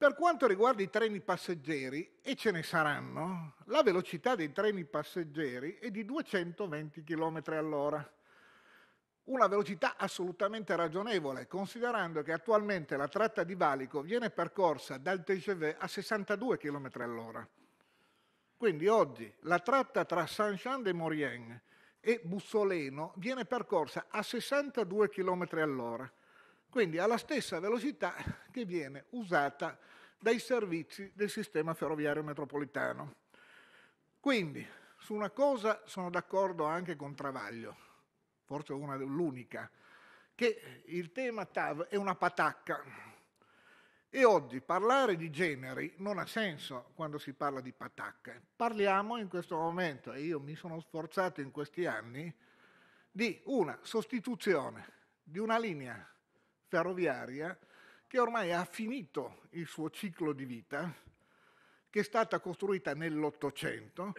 Per quanto riguarda i treni passeggeri, e ce ne saranno, la velocità dei treni passeggeri è di 220 km all'ora. Una velocità assolutamente ragionevole, considerando che attualmente la tratta di Valico viene percorsa dal TGV a 62 km all'ora. Quindi oggi la tratta tra Saint-Jean-de-Maurienne e Bussoleno viene percorsa a 62 km all'ora quindi alla stessa velocità che viene usata dai servizi del sistema ferroviario metropolitano. Quindi su una cosa sono d'accordo anche con Travaglio, forse una l'unica, che il tema TAV è una patacca. E oggi parlare di generi non ha senso quando si parla di patacche. Parliamo in questo momento, e io mi sono sforzato in questi anni, di una sostituzione di una linea ferroviaria che ormai ha finito il suo ciclo di vita, che è stata costruita nell'Ottocento,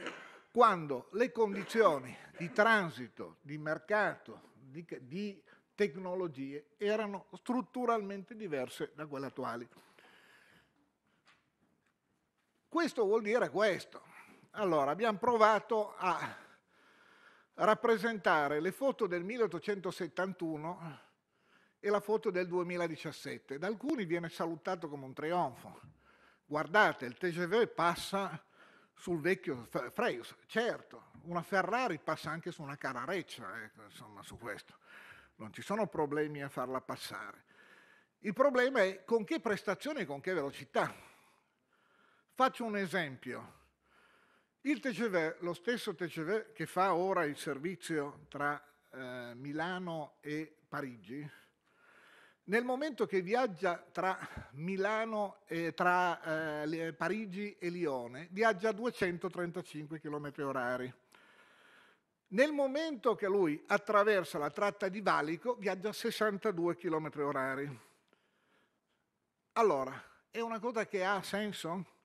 quando le condizioni di transito, di mercato, di, di tecnologie erano strutturalmente diverse da quelle attuali. Questo vuol dire questo. Allora, abbiamo provato a rappresentare le foto del 1871 e la foto del 2017. Da alcuni viene salutato come un trionfo. Guardate, il TGV passa sul vecchio Freus, certo, una Ferrari passa anche su una carareccia, eh, insomma, su questo. Non ci sono problemi a farla passare. Il problema è con che prestazioni e con che velocità. Faccio un esempio. Il TGV, lo stesso TGV che fa ora il servizio tra eh, Milano e Parigi, nel momento che viaggia tra Milano, eh, tra eh, Parigi e Lione, viaggia a 235 km orari. Nel momento che lui attraversa la tratta di Valico, viaggia a 62 km orari. Allora, è una cosa che ha senso?